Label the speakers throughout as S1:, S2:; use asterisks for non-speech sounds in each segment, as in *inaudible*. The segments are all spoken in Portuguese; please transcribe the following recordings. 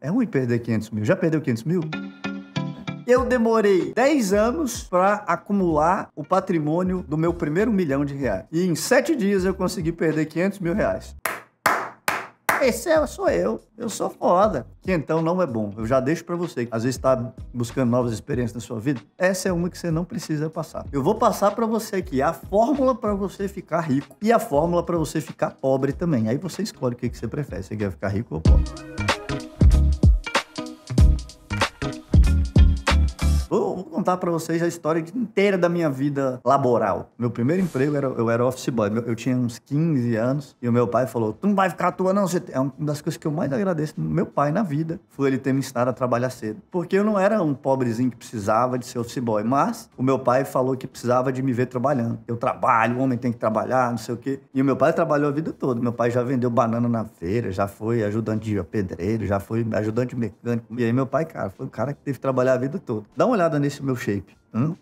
S1: É ruim perder 500 mil. Já perdeu 500 mil? Eu demorei 10 anos para acumular o patrimônio do meu primeiro milhão de reais. E em 7 dias eu consegui perder 500 mil reais. Esse é, sou eu. Eu sou foda. Que então não é bom. Eu já deixo para você que às vezes está buscando novas experiências na sua vida. Essa é uma que você não precisa passar. Eu vou passar para você aqui a fórmula para você ficar rico e a fórmula para você ficar pobre também. Aí você escolhe o que, que você prefere. Você quer ficar rico ou pobre? contar para vocês a história inteira da minha vida laboral. Meu primeiro emprego, era, eu era office boy. Eu tinha uns 15 anos e o meu pai falou, tu não vai ficar à toa não. É uma das coisas que eu mais agradeço no meu pai na vida, foi ele ter me ensinado a trabalhar cedo. Porque eu não era um pobrezinho que precisava de ser office boy, mas o meu pai falou que precisava de me ver trabalhando. Eu trabalho, o homem tem que trabalhar, não sei o quê. E o meu pai trabalhou a vida toda. Meu pai já vendeu banana na feira, já foi ajudante de pedreiro, já foi ajudante mecânico. E aí meu pai, cara, foi um cara que teve que trabalhar a vida toda. Dá uma olhada nesse meu shape. Hum?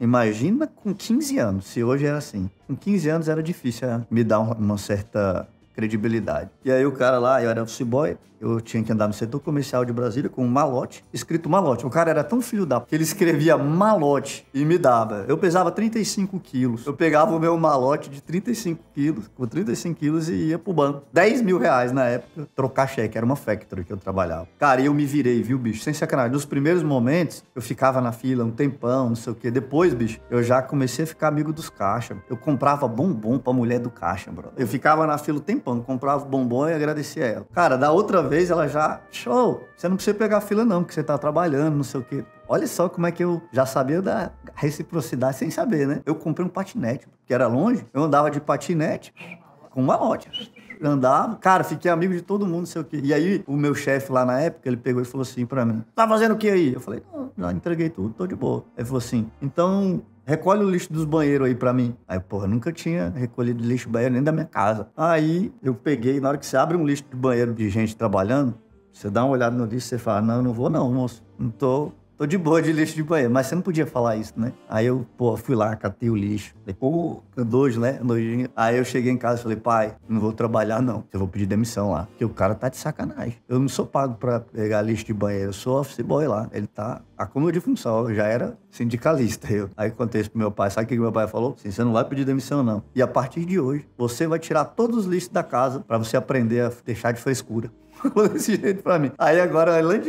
S1: Imagina com 15 anos, se hoje era é assim. Com 15 anos era difícil é, me dar uma certa credibilidade. E aí o cara lá, eu era office boy, eu tinha que andar no setor comercial de Brasília com um malote, escrito malote. O cara era tão filho da que ele escrevia malote e me dava. Eu pesava 35 quilos. Eu pegava o meu malote de 35 quilos, com 35 quilos e ia pro banco. 10 mil reais na época, trocar cheque. Era uma factory que eu trabalhava. Cara, eu me virei, viu, bicho? Sem sacanagem. Nos primeiros momentos, eu ficava na fila um tempão, não sei o quê. Depois, bicho, eu já comecei a ficar amigo dos caixa. Eu comprava bombom pra mulher do caixa, bro. Eu ficava na fila um tempão, comprava bombom e agradecia a ela. Cara, da outra vez, ela já, show, você não precisa pegar fila não, porque você tá trabalhando, não sei o quê. Olha só como é que eu já sabia da reciprocidade sem saber, né? Eu comprei um patinete, que era longe, eu andava de patinete com uma malote. Andava, cara, fiquei amigo de todo mundo, não sei o quê. E aí, o meu chefe lá na época, ele pegou e falou assim pra mim: Tá fazendo o que aí? Eu falei: Não, já entreguei tudo, tô de boa. Ele falou assim: Então, recolhe o lixo dos banheiros aí para mim. Aí, porra, nunca tinha recolhido lixo do banheiro nem da minha casa. Aí eu peguei, na hora que você abre um lixo de banheiro de gente trabalhando, você dá uma olhada no lixo e você fala, não, não vou não, moço. Não tô tô de boa de lixo de banheiro, mas você não podia falar isso, né? Aí eu, pô, fui lá, catei o lixo. Falei, pô, né? Nojinho. Aí eu cheguei em casa e falei, pai, não vou trabalhar não. Eu vou pedir demissão lá. Porque o cara tá de sacanagem. Eu não sou pago pra pegar lixo de banheiro, eu sou office boy lá. Ele tá acúmulo de função, eu já era sindicalista. *laughs* Eu. Aí contei isso pro meu pai. Sabe o que meu pai falou? Sim, você não vai pedir demissão não. E a partir de hoje, você vai tirar todos os lixos da casa para você aprender a deixar de frescura. Falou *laughs* desse jeito pra mim. Aí agora, além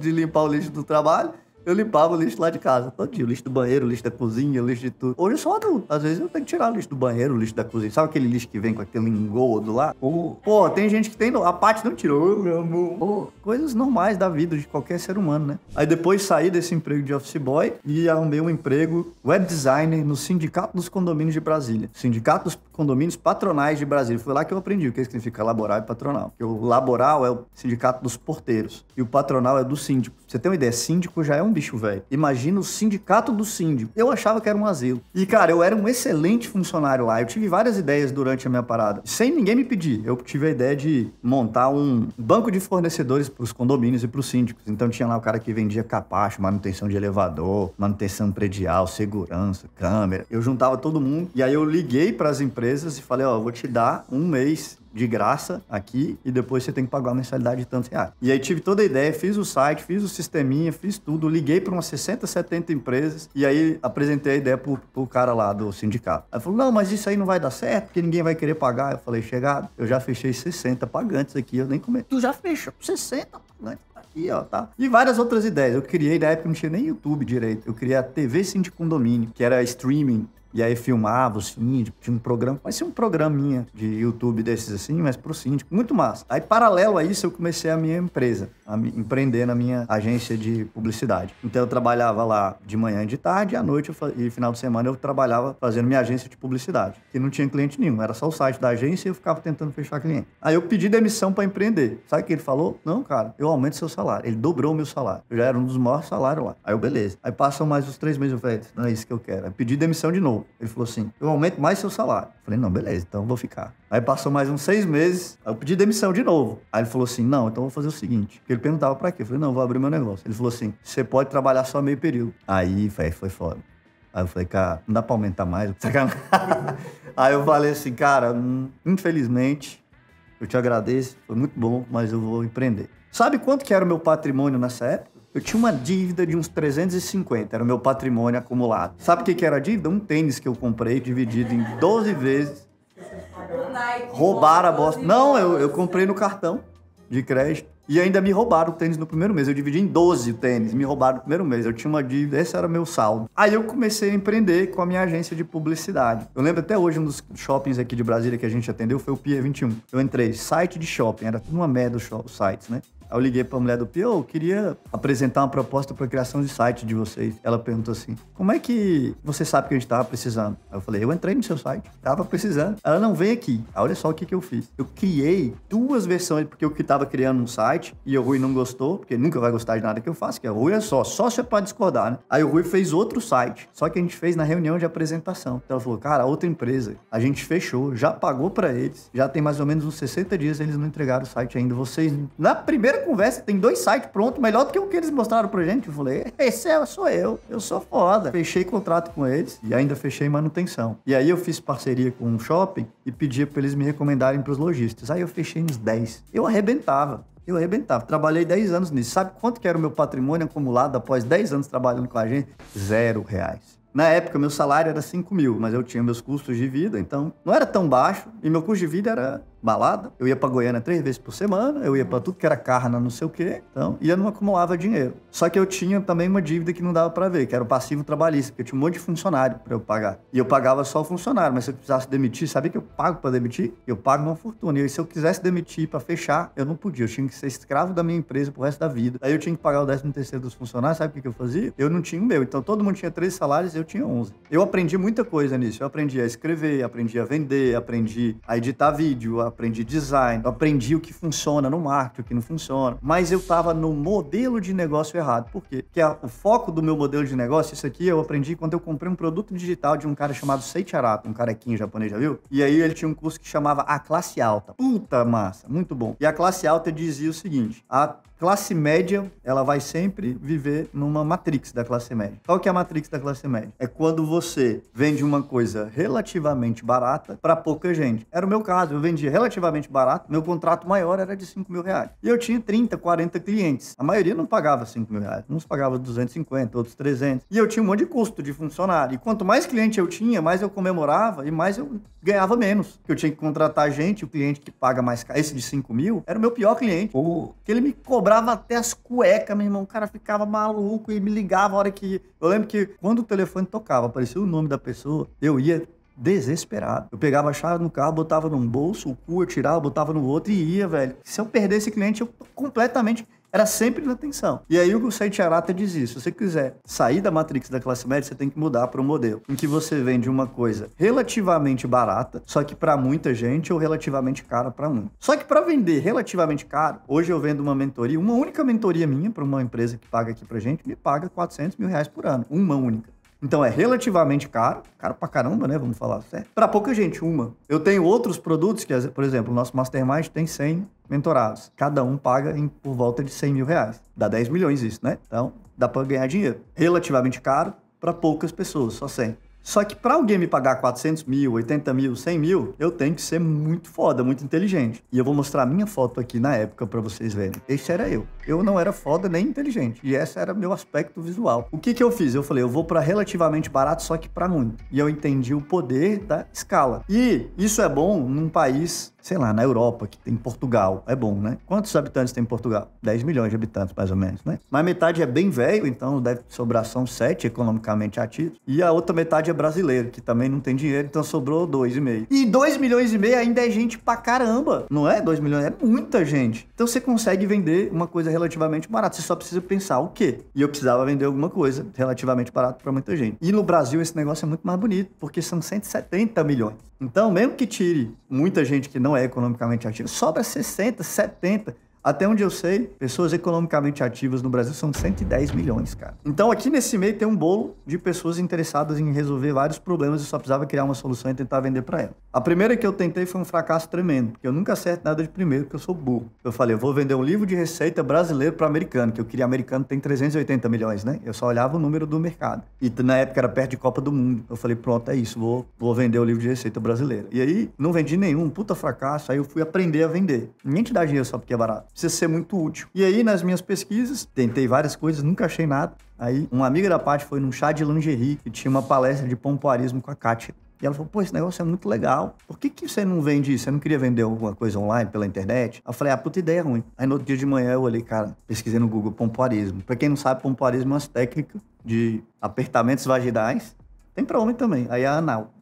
S1: de limpar o lixo do trabalho, eu limpava o lixo lá de casa todo dia. O lixo do banheiro, o lixo da cozinha, o lixo de tudo. Hoje eu sou adulto. Às vezes eu tenho que tirar o lixo do banheiro, o lixo da cozinha. Sabe aquele lixo que vem com aquele engodo lá? Ou, pô, tem gente que tem. A parte não tirou, meu amor. Ou, coisas normais da vida de qualquer ser humano, né? Aí depois saí desse emprego de office boy e arrumei um emprego web designer no Sindicato dos Condomínios de Brasília. Sindicato dos Condomínios Patronais de Brasília. Foi lá que eu aprendi o que significa laboral e patronal. Porque o laboral é o sindicato dos porteiros e o patronal é do síndico. você tem uma ideia? Síndico já é um bicho velho. Imagina o sindicato do síndico. Eu achava que era um asilo. E, cara, eu era um excelente funcionário lá. Eu tive várias ideias durante a minha parada, sem ninguém me pedir. Eu tive a ideia de montar um banco de fornecedores para os condomínios e para os síndicos. Então tinha lá o cara que vendia capacho, manutenção de elevador, manutenção predial, segurança, câmera. Eu juntava todo mundo e aí eu liguei para as empresas e falei: Ó, oh, vou te dar um mês de graça aqui e depois você tem que pagar uma mensalidade de tantos reais. E aí tive toda a ideia, fiz o site, fiz o sisteminha, fiz tudo, liguei para umas 60, 70 empresas e aí apresentei a ideia pro, o cara lá do sindicato. Aí falou: não, mas isso aí não vai dar certo, porque ninguém vai querer pagar. Eu falei: chegado, eu já fechei 60 pagantes aqui, eu nem comecei. Tu já fechou 60 pagantes? Tá aqui, ó, tá? E várias outras ideias. Eu criei, na época não tinha nem YouTube direito. Eu criei a TV Sindicondomínio, que era streaming, e aí filmava o síndico, tinha um programa, mas um programinha de YouTube desses assim, mas pro síndico, muito massa. Aí paralelo a isso eu comecei a minha empresa, a me empreender na minha agência de publicidade. Então eu trabalhava lá de manhã e de tarde, à noite e final de semana eu trabalhava fazendo minha agência de publicidade, que não tinha cliente nenhum, era só o site da agência e eu ficava tentando fechar cliente. Aí eu pedi demissão para empreender. Sabe o que ele falou? Não, cara, eu aumento seu salário. Ele dobrou o meu salário. Eu já era um dos maiores salários lá. Aí eu, beleza. Aí passam mais os três meses, eu falei, não é isso que eu quero. Aí pedi demissão de novo. Ele falou assim: eu aumento mais seu salário. Eu falei: não, beleza, então vou ficar. Aí passou mais uns seis meses, aí eu pedi demissão de novo. Aí ele falou assim: não, então vou fazer o seguinte. Ele perguntava para quê? Eu falei: não, vou abrir meu negócio. Ele falou assim: você pode trabalhar só meio período. Aí, velho foi foda. Aí eu falei, cara, não dá pra aumentar mais. Tá *laughs* aí eu falei assim, cara, hum, infelizmente, eu te agradeço, foi muito bom, mas eu vou empreender. Sabe quanto que era o meu patrimônio nessa época? Eu tinha uma dívida de uns 350, era o meu patrimônio acumulado. Sabe o que, que era a dívida? Um tênis que eu comprei dividido em 12 vezes. Roubaram a bosta. Não, eu, eu comprei no cartão de crédito. E ainda me roubaram o tênis no primeiro mês. Eu dividi em 12 tênis, me roubaram no primeiro mês. Eu tinha uma dívida, esse era meu saldo. Aí eu comecei a empreender com a minha agência de publicidade. Eu lembro até hoje, um dos shoppings aqui de Brasília que a gente atendeu foi o Pier 21. Eu entrei, site de shopping, era tudo uma merda os sites, né? eu liguei pra mulher do Pio, eu queria apresentar uma proposta para criação de site de vocês. Ela perguntou assim: como é que você sabe que a gente tava precisando? Aí eu falei: eu entrei no seu site, tava precisando. Ela não vem aqui. Aí olha só o que, que eu fiz. Eu criei duas versões, porque eu que tava criando um site e o Rui não gostou, porque nunca vai gostar de nada que eu faço, que o é Rui é só, só você pode discordar, né? Aí o Rui fez outro site, só que a gente fez na reunião de apresentação. Então ela falou: cara, outra empresa, a gente fechou, já pagou para eles, já tem mais ou menos uns 60 dias eles não entregaram o site ainda. Vocês, na primeira conversa, tem dois sites prontos, melhor do que o que eles mostraram pra gente. Eu falei, esse é, sou eu, eu sou foda. Fechei contrato com eles e ainda fechei manutenção. E aí eu fiz parceria com um shopping e pedi pra eles me recomendarem pros lojistas. Aí eu fechei nos 10. Eu arrebentava. Eu arrebentava. Trabalhei 10 anos nisso. Sabe quanto que era o meu patrimônio acumulado após 10 anos trabalhando com a gente? Zero reais. Na época, meu salário era 5 mil, mas eu tinha meus custos de vida, então não era tão baixo e meu custo de vida era balada, eu ia para Goiânia três vezes por semana, eu ia para tudo que era carna, não sei o quê, então, e eu não acumulava dinheiro. Só que eu tinha também uma dívida que não dava para ver, que era o passivo trabalhista, porque eu tinha um monte de funcionário para eu pagar. E eu pagava só o funcionário, mas se eu precisasse demitir, sabia que eu pago para demitir? Eu pago uma fortuna. E se eu quisesse demitir para fechar, eu não podia, eu tinha que ser escravo da minha empresa pro resto da vida. Aí eu tinha que pagar o 13 terceiro dos funcionários, sabe o que eu fazia? Eu não tinha o meu, então todo mundo tinha três salários, eu tinha onze. Eu aprendi muita coisa nisso, eu aprendi a escrever, aprendi a vender, aprendi a editar vídeo, a aprendi design, eu aprendi o que funciona no marketing, o que não funciona. Mas eu estava no modelo de negócio errado. Por quê? Porque a, o foco do meu modelo de negócio, é isso aqui eu aprendi quando eu comprei um produto digital de um cara chamado Seiichi um carequinho japonês, já viu? E aí ele tinha um curso que chamava A Classe Alta. Puta massa, muito bom. E a classe alta dizia o seguinte: a classe média, ela vai sempre viver numa matrix da classe média. Qual que é a matrix da classe média? É quando você vende uma coisa relativamente barata para pouca gente. Era o meu caso, eu vendi relativamente barato, meu contrato maior era de 5 mil reais. E eu tinha 30, 40 clientes. A maioria não pagava 5 mil reais, uns pagavam 250, outros 300. E eu tinha um monte de custo de funcionário. E quanto mais cliente eu tinha, mais eu comemorava e mais eu ganhava menos. Eu tinha que contratar gente, o cliente que paga mais caro, esse de 5 mil, era o meu pior cliente. porque ele me cobrava dobrava até as cuecas, meu irmão. O cara ficava maluco e me ligava a hora que. Eu lembro que quando o telefone tocava, aparecia o nome da pessoa, eu ia desesperado. Eu pegava a chave no carro, botava num bolso, o cu eu tirava, botava no outro e ia, velho. Se eu perdesse esse cliente, eu completamente era sempre na tensão. E aí o site Arata diz isso. Se você quiser sair da matrix da classe média, você tem que mudar para um modelo em que você vende uma coisa relativamente barata, só que para muita gente, ou relativamente cara para um. Só que para vender relativamente caro, hoje eu vendo uma mentoria, uma única mentoria minha para uma empresa que paga aqui para gente, me paga 400 mil reais por ano. Uma única. Então é relativamente caro, caro pra caramba, né? Vamos falar certo. Pra pouca gente, uma. Eu tenho outros produtos que, por exemplo, o nosso Mastermind tem 100 mentorados. Cada um paga em, por volta de 100 mil reais. Dá 10 milhões isso, né? Então dá pra ganhar dinheiro. Relativamente caro, para poucas pessoas, só 100. Só que para alguém me pagar 400 mil, 80 mil, 100 mil, eu tenho que ser muito foda, muito inteligente. E eu vou mostrar minha foto aqui na época para vocês verem. Esse era eu. Eu não era foda nem inteligente. E esse era meu aspecto visual. O que que eu fiz? Eu falei, eu vou para relativamente barato, só que para muito. E eu entendi o poder da escala. E isso é bom num país sei lá, na Europa, que tem Portugal. É bom, né? Quantos habitantes tem Portugal? 10 milhões de habitantes, mais ou menos, né? Mas metade é bem velho, então deve sobrar são 7 economicamente ativos. E a outra metade é brasileiro, que também não tem dinheiro, então sobrou 2,5. E 2 milhões e meio ainda é gente pra caramba, não é? 2 milhões, é muita gente. Então você consegue vender uma coisa relativamente barata, você só precisa pensar o quê? E eu precisava vender alguma coisa relativamente barata para muita gente. E no Brasil esse negócio é muito mais bonito, porque são 170 milhões. Então, mesmo que tire muita gente que não é economicamente ativa, sobra 60, 70 até onde eu sei, pessoas economicamente ativas no Brasil são 110 milhões, cara. Então aqui nesse meio tem um bolo de pessoas interessadas em resolver vários problemas e só precisava criar uma solução e tentar vender para elas. A primeira que eu tentei foi um fracasso tremendo, porque eu nunca acerto nada de primeiro, porque eu sou burro. Eu falei, eu vou vender um livro de receita brasileiro para americano, que eu queria americano tem 380 milhões, né? Eu só olhava o número do mercado. E na época era perto de Copa do Mundo. Eu falei, pronto, é isso, vou, vou vender o livro de receita brasileiro. E aí não vendi nenhum, puta fracasso, aí eu fui aprender a vender. Ninguém te dá dinheiro só porque é barato precisa ser muito útil. E aí, nas minhas pesquisas, tentei várias coisas, nunca achei nada. Aí, uma amiga da parte foi num chá de lingerie, que tinha uma palestra de pompoarismo com a Kátia. E ela falou, pô, esse negócio é muito legal. Por que, que você não vende isso? Você não queria vender alguma coisa online, pela internet? Eu falei, ah, puta ideia ruim. Aí no outro dia de manhã eu olhei, cara, pesquisei no Google pompoarismo. Pra quem não sabe, pompoarismo é uma técnica de apertamentos vaginais. Tem pra homem também, aí é anal.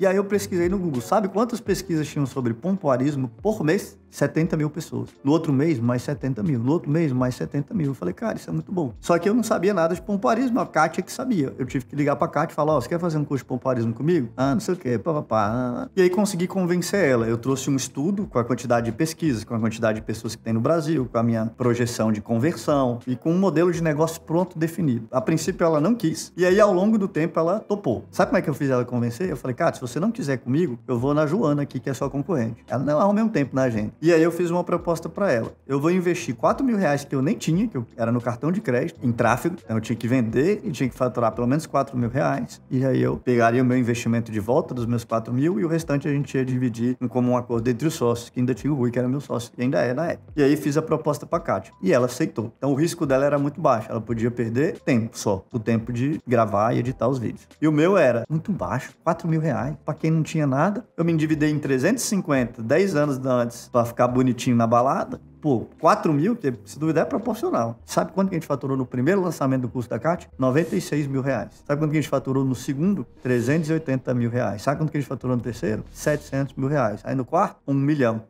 S1: E aí eu pesquisei no Google, sabe quantas pesquisas tinham sobre pompoarismo por mês? 70 mil pessoas. No outro mês, mais 70 mil. No outro mês, mais 70 mil. Eu falei, cara, isso é muito bom. Só que eu não sabia nada de pomparismo, a Kátia que sabia. Eu tive que ligar pra Kátia e falar, ó, oh, você quer fazer um curso de pomparismo comigo? Ah, não sei o quê, papapá. E aí consegui convencer ela. Eu trouxe um estudo com a quantidade de pesquisas, com a quantidade de pessoas que tem no Brasil, com a minha projeção de conversão e com um modelo de negócio pronto definido. A princípio ela não quis. E aí ao longo do tempo ela topou. Sabe como é que eu fiz ela convencer? Eu falei, Kátia, se você não quiser comigo, eu vou na Joana aqui, que é sua concorrente. Ela não, ao mesmo tempo na agenda. E aí eu fiz uma proposta para ela. Eu vou investir 4 mil reais que eu nem tinha, que eu era no cartão de crédito, em tráfego. Então eu tinha que vender e tinha que faturar pelo menos 4 mil reais. E aí eu pegaria o meu investimento de volta dos meus 4 mil e o restante a gente ia dividir em como um acordo entre os sócios, que ainda tinha o Rui, que era meu sócio, e ainda é na época. E aí fiz a proposta pra Kátia. E ela aceitou. Então o risco dela era muito baixo. Ela podia perder tempo só. O tempo de gravar e editar os vídeos. E o meu era muito baixo, 4 mil reais. Pra quem não tinha nada, eu me endividei em 350, 10 anos antes pra ficar bonitinho na balada, pô, 4 mil, se duvidar, é proporcional. Sabe quanto que a gente faturou no primeiro lançamento do curso da CAT? 96 mil reais. Sabe quanto que a gente faturou no segundo? 380 mil reais. Sabe quanto que a gente faturou no terceiro? 700 mil reais. Aí no quarto, 1 milhão.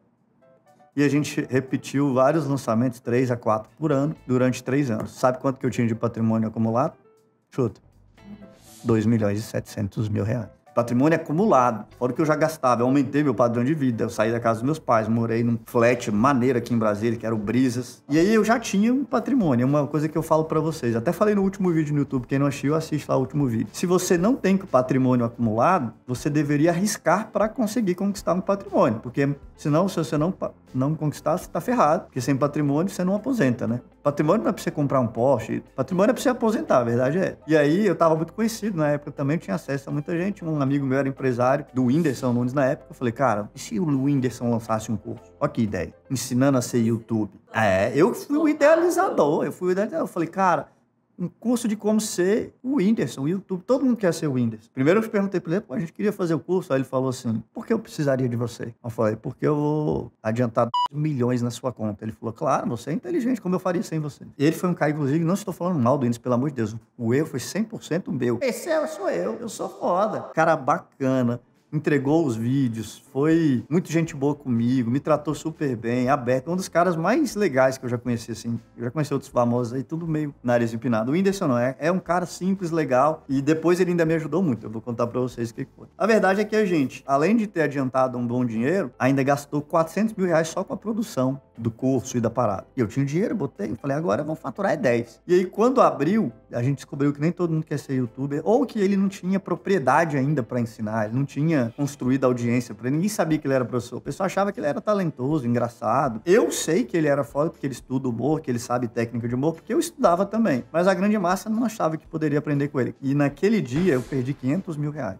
S1: E a gente repetiu vários lançamentos, 3 a 4 por ano, durante 3 anos. Sabe quanto que eu tinha de patrimônio acumulado? Chuta. 2 milhões e 700 mil reais patrimônio é acumulado. Fora que eu já gastava, eu aumentei meu padrão de vida, eu saí da casa dos meus pais, morei num flat maneiro aqui em Brasília, que era o Brisas. E aí eu já tinha um patrimônio, é uma coisa que eu falo para vocês. Até falei no último vídeo no YouTube, quem não assistiu, assiste lá o último vídeo. Se você não tem patrimônio acumulado, você deveria arriscar para conseguir conquistar um patrimônio, porque senão se você não não conquistar, você tá ferrado, porque sem patrimônio você não aposenta, né? Patrimônio não é pra você comprar um poste, patrimônio é pra você aposentar, a verdade é. E aí eu tava muito conhecido na época também, tinha acesso a muita gente, um amigo meu era empresário do Whindersson Nunes na época. Eu falei, cara, e se o Whindersson lançasse um curso? Olha que ideia. Ensinando a ser YouTube. É, eu fui o idealizador. Eu fui o idealizador. Eu falei, cara, um curso de como ser o Whindersson, o YouTube. Todo mundo quer ser o Whindersson. Primeiro eu perguntei para ele, a gente queria fazer o curso. Aí ele falou assim, por que eu precisaria de você? Eu falei, porque eu vou adiantar milhões na sua conta. Ele falou, claro, você é inteligente, como eu faria sem você? Ele foi um cara, inclusive, não estou falando mal do Whindersson, pelo amor de Deus. O erro foi 100% meu. Esse é, sou eu, eu sou foda. Cara bacana, entregou os vídeos, foi muito gente boa comigo, me tratou super bem, aberto. Um dos caras mais legais que eu já conheci, assim. Eu já conheci outros famosos aí, tudo meio nariz empinado. O Whindersson não é. É um cara simples, legal. E depois ele ainda me ajudou muito. Eu vou contar pra vocês o que foi. A verdade é que a gente, além de ter adiantado um bom dinheiro, ainda gastou 400 mil reais só com a produção do curso e da parada. E eu tinha dinheiro, botei, falei, agora vamos faturar é 10. E aí, quando abriu, a gente descobriu que nem todo mundo quer ser youtuber, ou que ele não tinha propriedade ainda para ensinar, ele não tinha construído audiência para ninguém sabia que ele era professor. O pessoal achava que ele era talentoso, engraçado. Eu sei que ele era foda porque ele estuda humor, que ele sabe técnica de humor, porque eu estudava também. Mas a grande massa não achava que poderia aprender com ele. E naquele dia eu perdi 500 mil reais.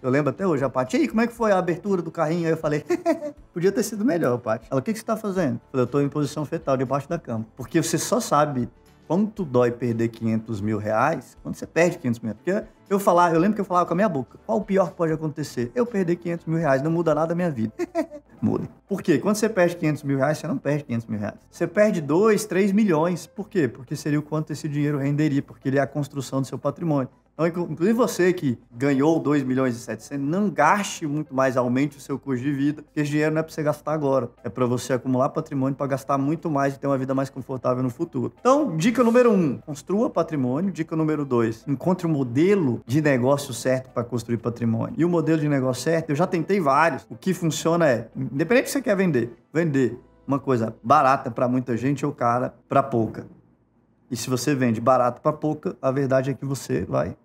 S1: Eu lembro até hoje, a Paty, e aí, como é que foi a abertura do carrinho? Aí eu falei, *laughs* podia ter sido melhor, Paty. Ela, o que, que você tá fazendo? Eu falei, eu tô em posição fetal, debaixo da cama. Porque você só sabe quanto dói perder 500 mil reais quando você perde 500 mil reais. Porque eu falava, eu lembro que eu falava com a minha boca, qual o pior que pode acontecer? Eu perder 500 mil reais, não muda nada a minha vida. *laughs* muda. Por quê? Quando você perde 500 mil reais, você não perde 500 mil reais. Você perde 2, 3 milhões. Por quê? Porque seria o quanto esse dinheiro renderia, porque ele é a construção do seu patrimônio. Então, inclusive você que ganhou 2 milhões e 700, não gaste muito mais, aumente o seu custo de vida, porque esse dinheiro não é para você gastar agora, é para você acumular patrimônio para gastar muito mais e ter uma vida mais confortável no futuro. Então, dica número um, construa patrimônio. Dica número dois, encontre o um modelo de negócio certo para construir patrimônio. E o modelo de negócio certo, eu já tentei vários. O que funciona é, independente do que você quer vender, vender uma coisa barata para muita gente ou cara para pouca. E se você vende barato para pouca, a verdade é que você vai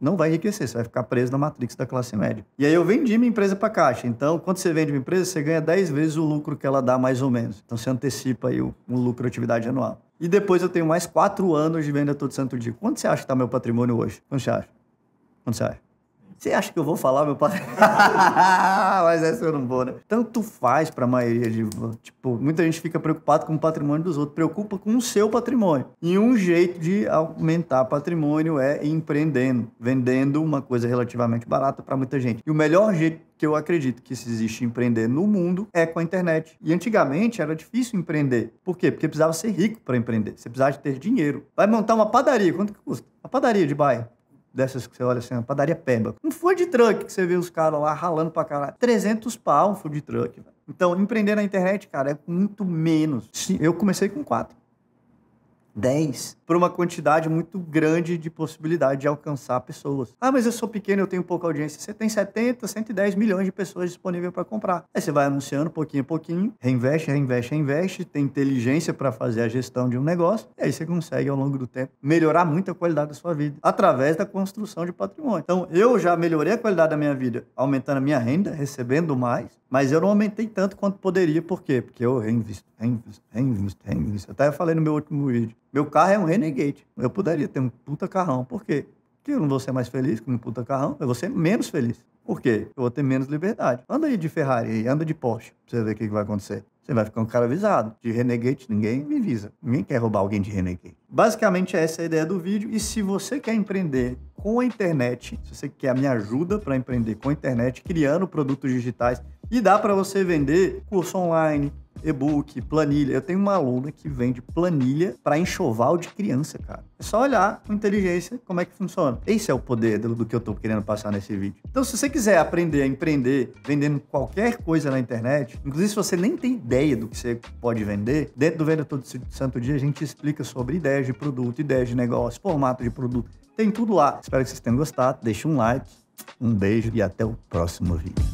S1: não vai enriquecer, você vai ficar preso na matrix da classe média. E aí eu vendi minha empresa para caixa. Então, quando você vende uma empresa, você ganha 10 vezes o lucro que ela dá, mais ou menos. Então, você antecipa aí o, o lucro atividade anual. E depois eu tenho mais 4 anos de venda todo santo dia. Quanto você acha que está meu patrimônio hoje? Quanto você acha? Quanto você acha? Você acha que eu vou falar, meu pai? *laughs* Mas essa eu não vou, né? Tanto faz pra maioria de. Tipo, muita gente fica preocupada com o patrimônio dos outros, preocupa com o seu patrimônio. E um jeito de aumentar patrimônio é empreendendo, vendendo uma coisa relativamente barata para muita gente. E o melhor jeito que eu acredito que se existe empreender no mundo é com a internet. E antigamente era difícil empreender. Por quê? Porque precisava ser rico para empreender. Você precisava de ter dinheiro. Vai montar uma padaria, quanto que custa? Uma padaria de bairro dessas que você olha assim, uma padaria pemba. Um food truck que você vê os caras lá ralando pra caralho. 300 pau um food truck. Véio. Então, empreender na internet, cara, é muito menos. Sim. Eu comecei com 4. 10 para uma quantidade muito grande de possibilidade de alcançar pessoas. Ah, mas eu sou pequeno, eu tenho pouca audiência. Você tem 70, 110 milhões de pessoas disponíveis para comprar. Aí você vai anunciando pouquinho a pouquinho, reinveste, reinveste, reinveste, tem inteligência para fazer a gestão de um negócio, e aí você consegue, ao longo do tempo, melhorar muito a qualidade da sua vida através da construção de patrimônio. Então, eu já melhorei a qualidade da minha vida aumentando a minha renda, recebendo mais, mas eu não aumentei tanto quanto poderia. Por quê? Porque eu reinvisto, reinvisto, reinvisto, reinvisto. Até eu falei no meu último vídeo. Meu carro é um Renegade. Eu poderia ter um puta carrão. Por quê? Porque eu não vou ser mais feliz com um puta carrão, eu vou ser menos feliz. Por quê? Eu vou ter menos liberdade. Anda aí de Ferrari anda de Porsche, pra você ver o que, que vai acontecer. Você vai ficar um cara avisado. De Renegade, ninguém me visa. Ninguém quer roubar alguém de Renegade. Basicamente, essa é a ideia do vídeo. E se você quer empreender com a internet, se você quer a minha ajuda para empreender com a internet, criando produtos digitais, e dá para você vender curso online, e-book, planilha. Eu tenho uma aluna que vende planilha para enxoval de criança, cara. É só olhar com inteligência como é que funciona. Esse é o poder do, que eu tô querendo passar nesse vídeo. Então, se você quiser aprender a empreender vendendo qualquer coisa na internet, inclusive se você nem tem ideia do que você pode vender, dentro do Venda Todo Santo Dia a gente explica sobre ideias de produto, ideias de negócio, formato de produto. Tem tudo lá. Espero que vocês tenham gostado. Deixa um like, um beijo e até o próximo vídeo.